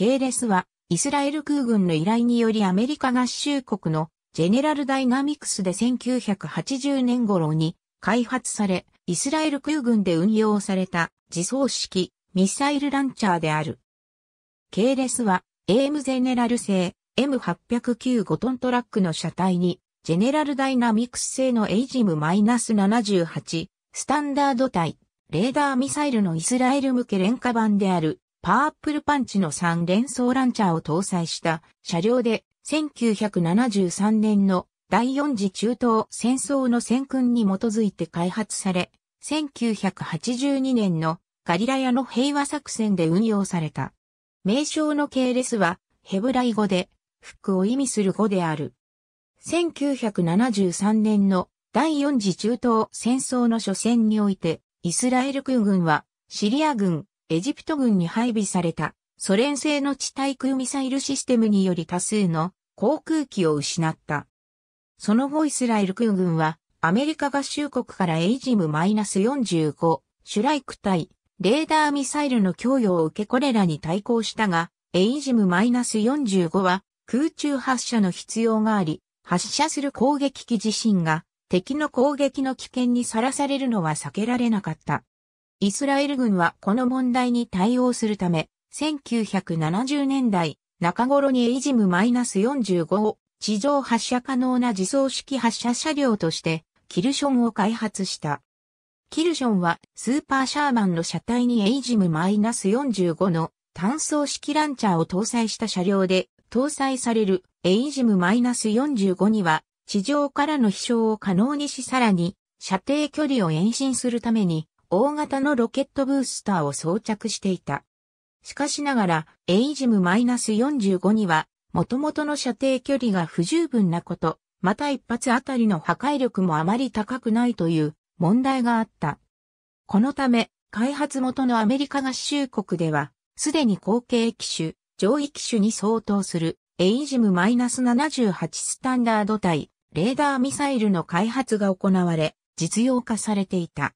ケーレスは、イスラエル空軍の依頼によりアメリカ合衆国のジェネラルダイナミクスで1980年頃に開発され、イスラエル空軍で運用された自走式ミサイルランチャーである。ケーレスは、エムジゼネラル製 M809 5トントラックの車体に、ジェネラルダイナミクス製のエイジム7 8スタンダード体、レーダーミサイルのイスラエル向け廉価版であるパープルパンチの3連装ランチャーを搭載した車両で1973年の第4次中東戦争の戦訓に基づいて開発され、1982年のガリラヤの平和作戦で運用された。名称の系列はヘブライ語で服を意味する語である。1973年の第4次中東戦争の初戦において、イスラエル空軍はシリア軍エジプト軍に配備されたソ連製の地対空ミサイルシステムにより多数の航空機を失った。その後イスラエル空軍はアメリカ合衆国からエイジム -45 シュライク対レーダーミサイルの供与を受けこれらに対抗したが、エイジム -45 は空中発射の必要があり、発射する攻撃機自身が敵の攻撃の危険にさらされるのは避けられなかった。イスラエル軍はこの問題に対応するため、1970年代中頃にエイジム -45 を地上発射可能な自走式発射車両としてキルションを開発した。キルションはスーパーシャーマンの車体にエイジム -45 の単装式ランチャーを搭載した車両で搭載されるエイジム -45 には地上からの飛翔を可能にしさらに射程距離を延伸するために大型のロケットブースターを装着していた。しかしながら、エイジム -45 には、元々の射程距離が不十分なこと、また一発あたりの破壊力もあまり高くないという問題があった。このため、開発元のアメリカ合衆国では、すでに後継機種、上位機種に相当する、エイジム -78 スタンダード対、レーダーミサイルの開発が行われ、実用化されていた。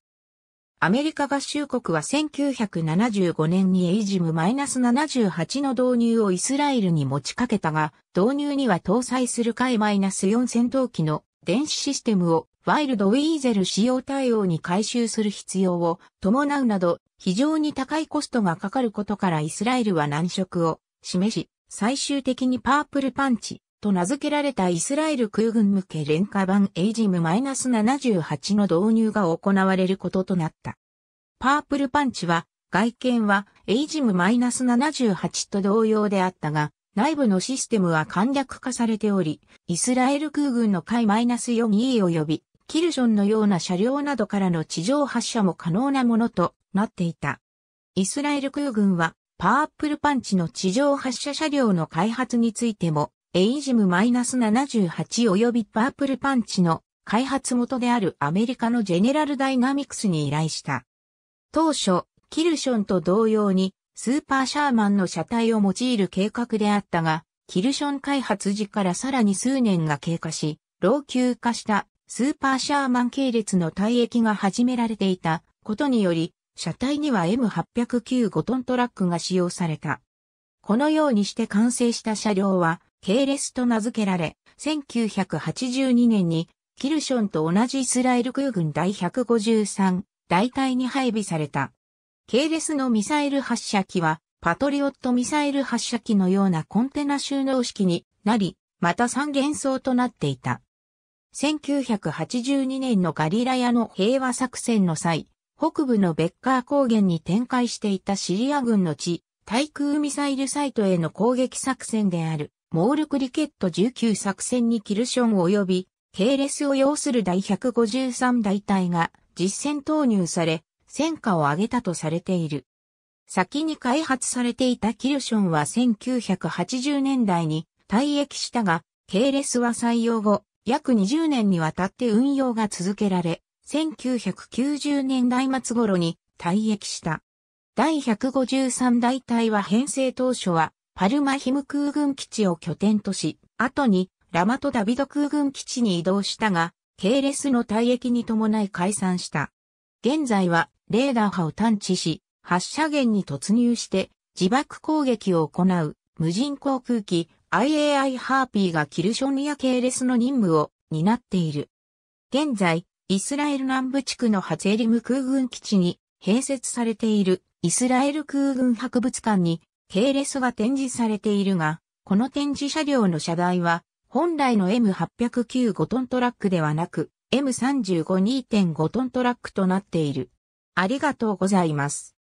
アメリカ合衆国は1975年にエイジム -78 の導入をイスラエルに持ちかけたが、導入には搭載するス4戦闘機の電子システムをワイルドウィーゼル使用対応に回収する必要を伴うなど非常に高いコストがかかることからイスラエルは難色を示し、最終的にパープルパンチと名付けられたイスラエル空軍向け廉価版エイジム -78 の導入が行われることとなった。パープルパンチは、外見はエイジム -78 と同様であったが、内部のシステムは簡略化されており、イスラエル空軍の海 -42E 及び、キルションのような車両などからの地上発射も可能なものとなっていた。イスラエル空軍は、パープルパンチの地上発射車両の開発についても、エイジム -78 及びパープルパンチの開発元であるアメリカのジェネラルダイナミクスに依頼した。当初、キルションと同様にスーパーシャーマンの車体を用いる計画であったが、キルション開発時からさらに数年が経過し、老朽化したスーパーシャーマン系列の退役が始められていたことにより、車体には M809 5トントラックが使用された。このようにして完成した車両は、ケレスと名付けられ、1982年にキルションと同じイスラエル空軍第153大隊に配備された。ケレスのミサイル発射機は、パトリオットミサイル発射機のようなコンテナ収納式になり、また三元装となっていた。1982年のガリラヤの平和作戦の際、北部のベッカー高原に展開していたシリア軍の地、対空ミサイルサイトへの攻撃作戦であるモールクリケット19作戦にキルション及び、ケーレスを要する第153大隊が実戦投入され、戦果を上げたとされている。先に開発されていたキルションは1980年代に退役したが、ケーレスは採用後、約20年にわたって運用が続けられ、1990年代末頃に退役した。第153大隊は編成当初はパルマヒム空軍基地を拠点とし、後にラマトダビド空軍基地に移動したが、系列の退役に伴い解散した。現在はレーダー波を探知し、発射源に突入して自爆攻撃を行う無人航空機 IAI ハーピーがキルショニア系列の任務を担っている。現在、イスラエル南部地区のハツエリム空軍基地に併設されているイスラエル空軍博物館に系列が展示されているが、この展示車両の車台は、本来の M809 5トントラックではなく、M35 2.5トントラックとなっている。ありがとうございます。